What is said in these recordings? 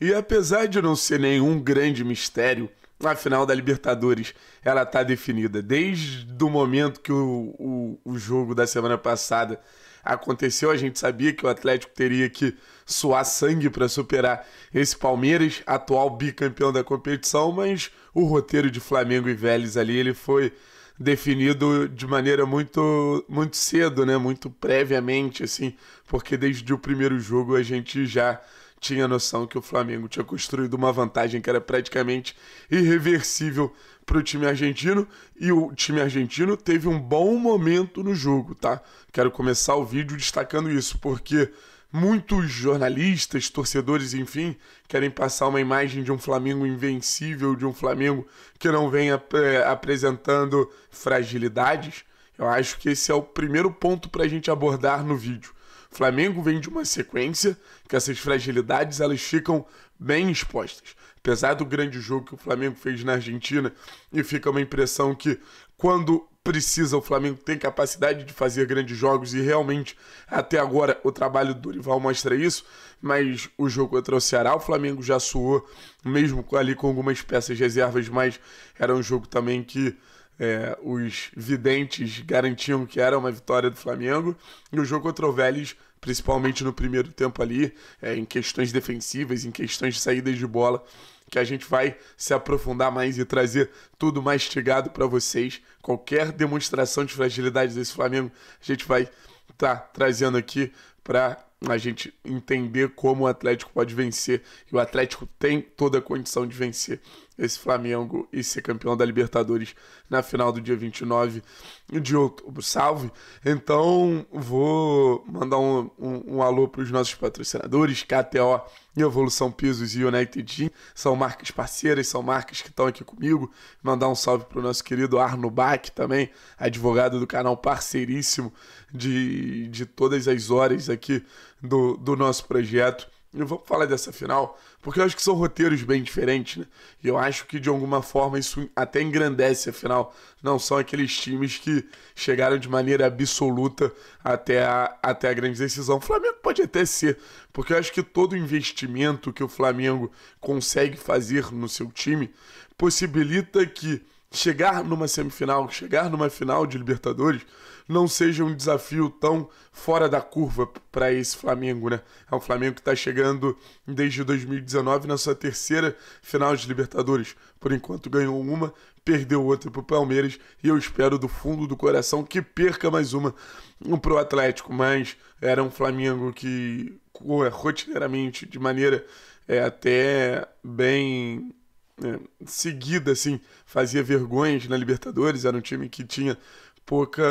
E apesar de não ser nenhum grande mistério, a final da Libertadores ela está definida desde o momento que o, o, o jogo da semana passada aconteceu. A gente sabia que o Atlético teria que suar sangue para superar esse Palmeiras, atual bicampeão da competição, mas o roteiro de Flamengo e Vélez ali ele foi definido de maneira muito muito cedo, né? Muito previamente assim, porque desde o primeiro jogo a gente já tinha noção que o Flamengo tinha construído uma vantagem que era praticamente irreversível para o time argentino e o time argentino teve um bom momento no jogo, tá? Quero começar o vídeo destacando isso porque muitos jornalistas, torcedores, enfim, querem passar uma imagem de um Flamengo invencível, de um Flamengo que não vem ap é, apresentando fragilidades. Eu acho que esse é o primeiro ponto para a gente abordar no vídeo. Flamengo vem de uma sequência que essas fragilidades elas ficam bem expostas. Apesar do grande jogo que o Flamengo fez na Argentina, e fica uma impressão que quando precisa, o Flamengo tem capacidade de fazer grandes jogos e realmente até agora o trabalho do Dorival mostra isso, mas o jogo contra o Ceará, o Flamengo já suou, mesmo ali com algumas peças reservas, mas era um jogo também que é, os videntes garantiam que era uma vitória do Flamengo. E o jogo contra o Vélez, principalmente no primeiro tempo ali, é, em questões defensivas, em questões de saídas de bola, que a gente vai se aprofundar mais e trazer tudo mastigado para vocês. Qualquer demonstração de fragilidade desse Flamengo, a gente vai estar tá trazendo aqui para a gente entender como o Atlético pode vencer. E o Atlético tem toda a condição de vencer esse Flamengo e ser campeão da Libertadores na final do dia 29 de outubro. Salve! Então vou mandar um, um, um alô para os nossos patrocinadores, KTO e Evolução Pisos e United Gym. São marcas parceiras, são marcas que estão aqui comigo. Mandar um salve para o nosso querido Arno Bach também, advogado do canal parceiríssimo de, de todas as horas aqui do, do nosso projeto e vamos falar dessa final, porque eu acho que são roteiros bem diferentes, né? E eu acho que de alguma forma isso até engrandece a final. Não são aqueles times que chegaram de maneira absoluta até a, até a grande decisão. O Flamengo pode até ser, porque eu acho que todo investimento que o Flamengo consegue fazer no seu time possibilita que chegar numa semifinal, chegar numa final de Libertadores, não seja um desafio tão fora da curva para esse Flamengo, né? É um Flamengo que está chegando desde 2019 na sua terceira final de Libertadores. Por enquanto ganhou uma, perdeu outra para o Palmeiras e eu espero do fundo do coração que perca mais uma para o Atlético. Mas era um Flamengo que é, rotineiramente, de maneira é, até bem né, seguida, assim, fazia vergonhas na Libertadores, era um time que tinha pouca,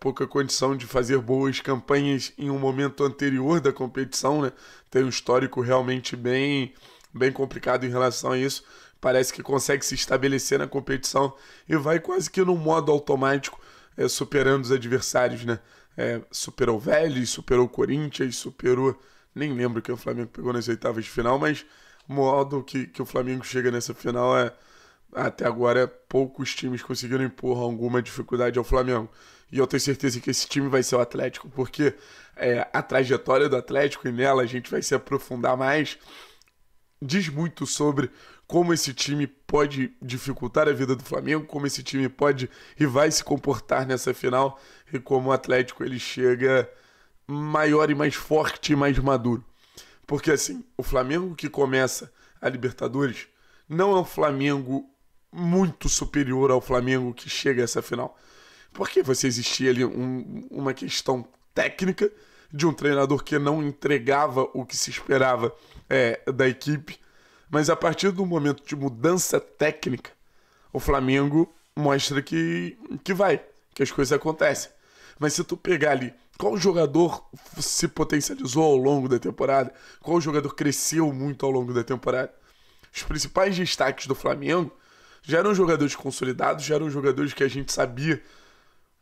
pouca condição de fazer boas campanhas em um momento anterior da competição, né? Tem um histórico realmente bem, bem complicado em relação a isso. Parece que consegue se estabelecer na competição e vai quase que no modo automático, é, superando os adversários, né? É, superou o Vélez, superou o Corinthians, superou. Nem lembro que o Flamengo pegou nas oitavas de final, mas modo que, que o Flamengo chega nessa final é. Até agora, é poucos times conseguiram impor alguma dificuldade ao Flamengo. E eu tenho certeza que esse time vai ser o Atlético, porque é, a trajetória do Atlético e nela a gente vai se aprofundar mais. Diz muito sobre como esse time pode dificultar a vida do Flamengo, como esse time pode e vai se comportar nessa final e como o Atlético ele chega maior e mais forte e mais maduro. Porque assim, o Flamengo que começa a Libertadores não é um Flamengo muito superior ao Flamengo que chega a essa final. Porque você existia ali um, uma questão técnica de um treinador que não entregava o que se esperava é, da equipe. Mas a partir do momento de mudança técnica, o Flamengo mostra que, que vai, que as coisas acontecem. Mas se tu pegar ali qual jogador se potencializou ao longo da temporada? Qual jogador cresceu muito ao longo da temporada? Os principais destaques do Flamengo já eram jogadores consolidados, já eram jogadores que a gente sabia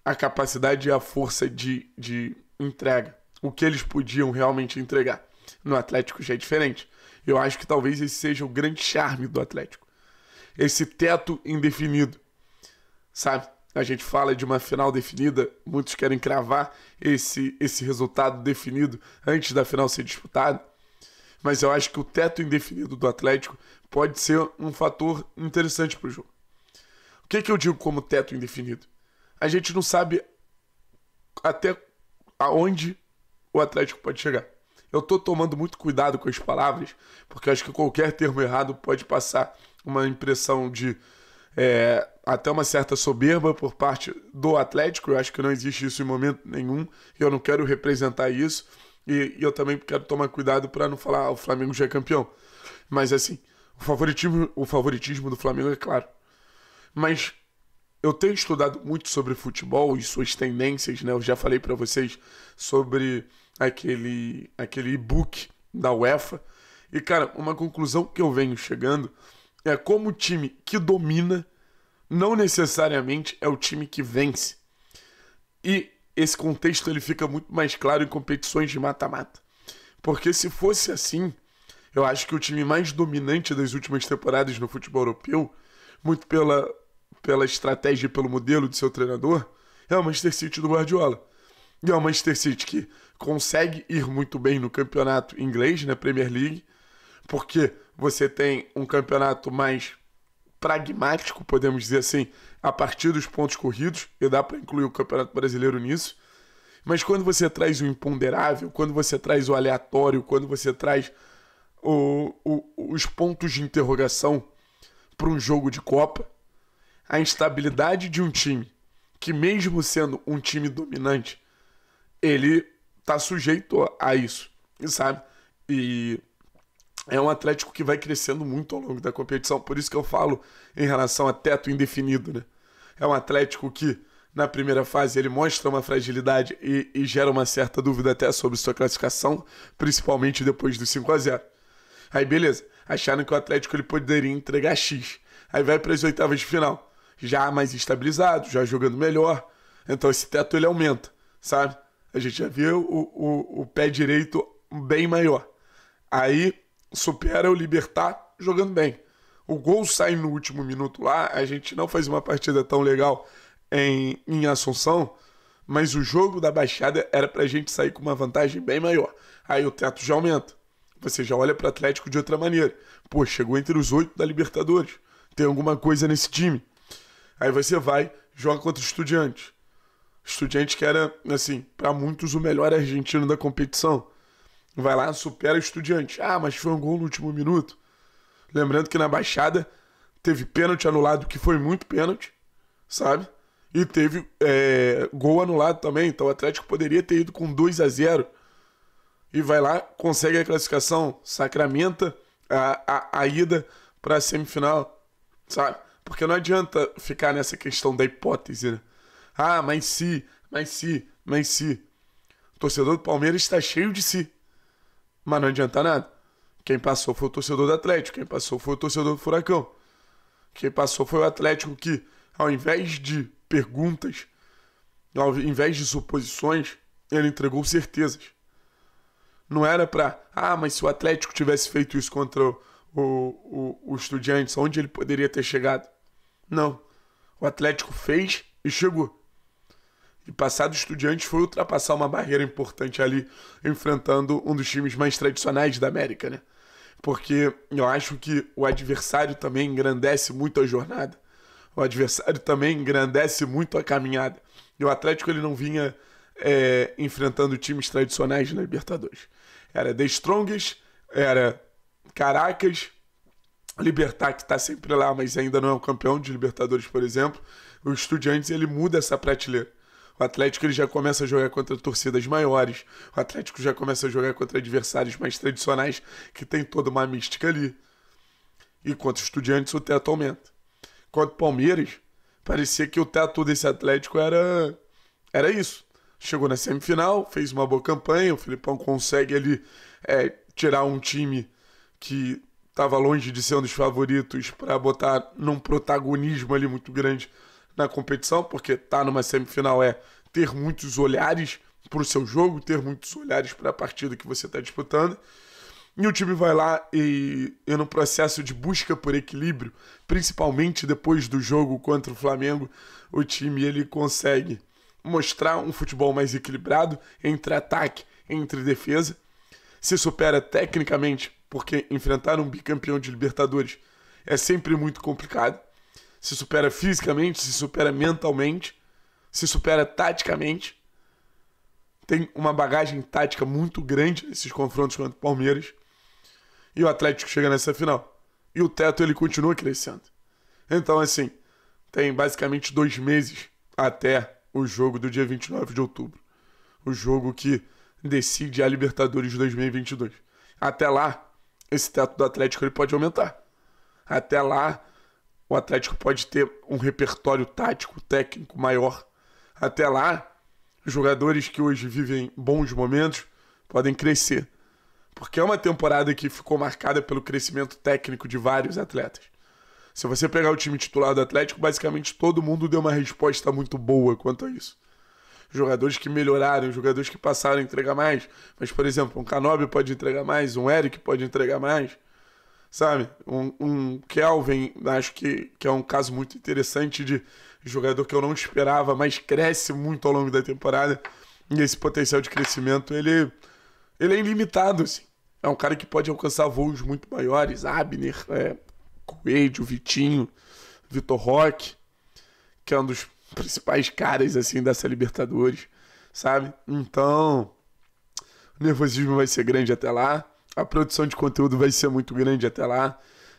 a capacidade e a força de, de entrega, o que eles podiam realmente entregar. No Atlético já é diferente. Eu acho que talvez esse seja o grande charme do Atlético. Esse teto indefinido, sabe? a gente fala de uma final definida, muitos querem cravar esse, esse resultado definido antes da final ser disputada. Mas eu acho que o teto indefinido do Atlético pode ser um fator interessante para o jogo. O que, que eu digo como teto indefinido? A gente não sabe até aonde o Atlético pode chegar. Eu estou tomando muito cuidado com as palavras, porque acho que qualquer termo errado pode passar uma impressão de é, até uma certa soberba por parte do Atlético. Eu acho que não existe isso em momento nenhum. Eu não quero representar isso. E, e eu também quero tomar cuidado para não falar ah, o Flamengo já é campeão. Mas assim, o favoritismo, o favoritismo do Flamengo é claro. Mas eu tenho estudado muito sobre futebol e suas tendências, né? Eu já falei para vocês sobre aquele aquele e-book da UEFA. E cara, uma conclusão que eu venho chegando é como o time que domina não necessariamente é o time que vence. E esse contexto ele fica muito mais claro em competições de mata-mata. Porque se fosse assim, eu acho que o time mais dominante das últimas temporadas no futebol europeu, muito pela, pela estratégia e pelo modelo de seu treinador, é o Manchester City do Guardiola. E é o Manchester City que consegue ir muito bem no campeonato inglês, na Premier League, porque você tem um campeonato mais pragmático, podemos dizer assim, a partir dos pontos corridos, e dá para incluir o Campeonato Brasileiro nisso. Mas quando você traz o imponderável, quando você traz o aleatório, quando você traz o, o, os pontos de interrogação para um jogo de Copa, a instabilidade de um time, que mesmo sendo um time dominante, ele tá sujeito a isso, sabe? E é um Atlético que vai crescendo muito ao longo da competição. Por isso que eu falo em relação a teto indefinido, né? É um Atlético que, na primeira fase, ele mostra uma fragilidade e, e gera uma certa dúvida até sobre sua classificação, principalmente depois do 5 a 0 Aí, beleza. Acharam que o Atlético ele poderia entregar X. Aí vai para as oitavas de final. Já mais estabilizado, já jogando melhor. Então esse teto ele aumenta, sabe? A gente já viu o, o, o pé direito bem maior. Aí supera o Libertar jogando bem. O gol sai no último minuto lá, a gente não faz uma partida tão legal em, em Assunção, mas o jogo da Baixada era pra gente sair com uma vantagem bem maior. Aí o teto já aumenta. Você já olha para Atlético de outra maneira. Pô, chegou entre os oito da Libertadores. Tem alguma coisa nesse time. Aí você vai, joga contra o Estudiante. Estudiante que era, assim, para muitos o melhor argentino da competição. Vai lá, supera o estudiante. Ah, mas foi um gol no último minuto. Lembrando que na Baixada teve pênalti anulado, que foi muito pênalti, sabe? E teve é, gol anulado também. Então o Atlético poderia ter ido com 2 a 0 E vai lá, consegue a classificação, sacramenta a, a, a ida para a semifinal, sabe? Porque não adianta ficar nessa questão da hipótese, né? Ah, mas se, mas se, mas se. O torcedor do Palmeiras está cheio de si. Mas não adianta nada. Quem passou foi o torcedor do Atlético, quem passou foi o torcedor do Furacão. Quem passou foi o Atlético que, ao invés de perguntas, ao invés de suposições, ele entregou certezas. Não era para, ah, mas se o Atlético tivesse feito isso contra o, o, o, o Estudiantes, onde ele poderia ter chegado? Não. O Atlético fez e chegou e passar do Estudiantes foi ultrapassar uma barreira importante ali, enfrentando um dos times mais tradicionais da América, né? Porque eu acho que o adversário também engrandece muito a jornada. O adversário também engrandece muito a caminhada. E o Atlético ele não vinha é, enfrentando times tradicionais na Libertadores. Era The Strongest, era Caracas, Libertar, que está sempre lá, mas ainda não é um campeão de Libertadores, por exemplo. O Estudiantes ele muda essa prateleira. O Atlético ele já começa a jogar contra torcidas maiores. O Atlético já começa a jogar contra adversários mais tradicionais que tem toda uma mística ali. E contra os estudiantes o teto aumenta. Contra o Palmeiras, parecia que o teto desse Atlético era era isso. Chegou na semifinal, fez uma boa campanha, o Filipão consegue ali é, tirar um time que estava longe de ser um dos favoritos para botar num protagonismo ali muito grande na competição, porque estar tá numa semifinal é ter muitos olhares para o seu jogo, ter muitos olhares para a partida que você está disputando. E o time vai lá e, e no processo de busca por equilíbrio, principalmente depois do jogo contra o Flamengo, o time ele consegue mostrar um futebol mais equilibrado entre ataque, entre defesa. Se supera tecnicamente, porque enfrentar um bicampeão de Libertadores é sempre muito complicado se supera fisicamente, se supera mentalmente, se supera taticamente. Tem uma bagagem tática muito grande nesses confrontos contra o Palmeiras. E o Atlético chega nessa final. E o teto ele continua crescendo. Então, assim, tem basicamente dois meses até o jogo do dia 29 de outubro. O jogo que decide a Libertadores de 2022. Até lá, esse teto do Atlético ele pode aumentar. Até lá, o Atlético pode ter um repertório tático, técnico maior. Até lá, jogadores que hoje vivem bons momentos podem crescer. Porque é uma temporada que ficou marcada pelo crescimento técnico de vários atletas. Se você pegar o time titular do Atlético, basicamente todo mundo deu uma resposta muito boa quanto a isso. Jogadores que melhoraram, jogadores que passaram a entregar mais. Mas, por exemplo, um Canobi pode entregar mais, um Eric pode entregar mais sabe? Um, um, Kelvin, acho que, que é um caso muito interessante de jogador que eu não esperava, mas cresce muito ao longo da temporada. E esse potencial de crescimento, ele, ele é ilimitado, assim. É um cara que pode alcançar voos muito maiores. Abner, é, Coelho, Vitinho, Vitor Roque, que é um dos principais caras, assim, dessa Libertadores, sabe? Então, o nervosismo vai ser grande até lá. A produção de conteúdo vai ser muito grande até lá. A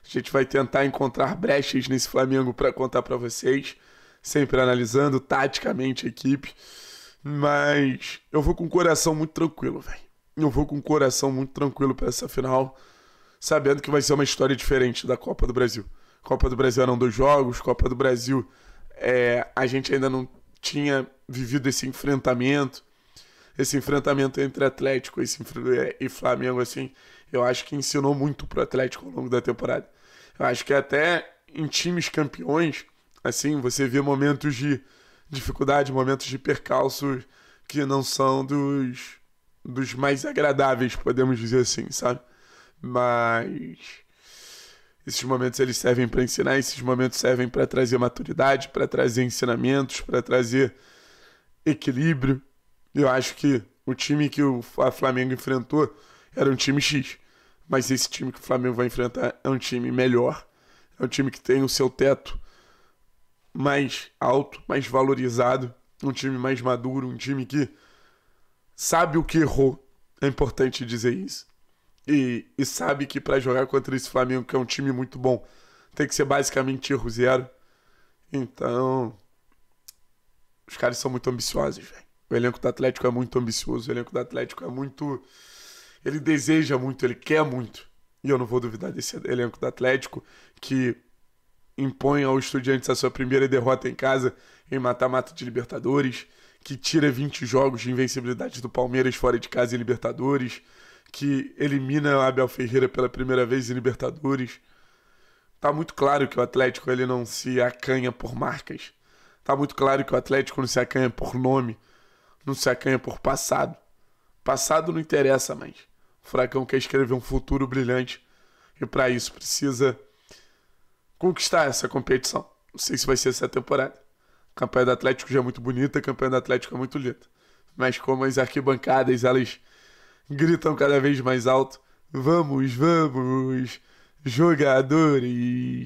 gente vai tentar encontrar brechas nesse Flamengo para contar para vocês, sempre analisando taticamente a equipe. Mas eu vou com o coração muito tranquilo, velho. Eu vou com o coração muito tranquilo para essa final, sabendo que vai ser uma história diferente da Copa do Brasil. Copa do Brasil eram dois jogos, Copa do Brasil é, a gente ainda não tinha vivido esse enfrentamento esse enfrentamento entre Atlético é, e Flamengo, assim, eu acho que ensinou muito pro Atlético ao longo da temporada. Eu acho que até em times campeões, assim, você vê momentos de dificuldade, momentos de percalços que não são dos, dos mais agradáveis, podemos dizer assim, sabe? Mas esses momentos eles servem para ensinar, esses momentos servem para trazer maturidade, para trazer ensinamentos, para trazer equilíbrio, eu acho que o time que o Flamengo enfrentou era um time X. Mas esse time que o Flamengo vai enfrentar é um time melhor. É um time que tem o seu teto mais alto, mais valorizado. Um time mais maduro, um time que sabe o que errou. É importante dizer isso. E, e sabe que para jogar contra esse Flamengo, que é um time muito bom, tem que ser basicamente erro zero. Então, os caras são muito ambiciosos, velho. O elenco do Atlético é muito ambicioso, o elenco do Atlético é muito. Ele deseja muito, ele quer muito. E eu não vou duvidar desse elenco do Atlético que impõe ao Estudiantes a sua primeira derrota em casa em mata-mata de Libertadores, que tira 20 jogos de invencibilidade do Palmeiras fora de casa em Libertadores, que elimina o Abel Ferreira pela primeira vez em Libertadores. Tá muito claro que o Atlético ele não se acanha por marcas. Tá muito claro que o Atlético não se acanha por nome não se acanha por passado. Passado não interessa mais. O Furacão quer escrever um futuro brilhante e para isso precisa conquistar essa competição. Não sei se vai ser essa temporada. A campanha do Atlético já é muito bonita, a campanha do Atlético é muito linda. Mas como as arquibancadas, elas gritam cada vez mais alto: Vamos, vamos, jogadores!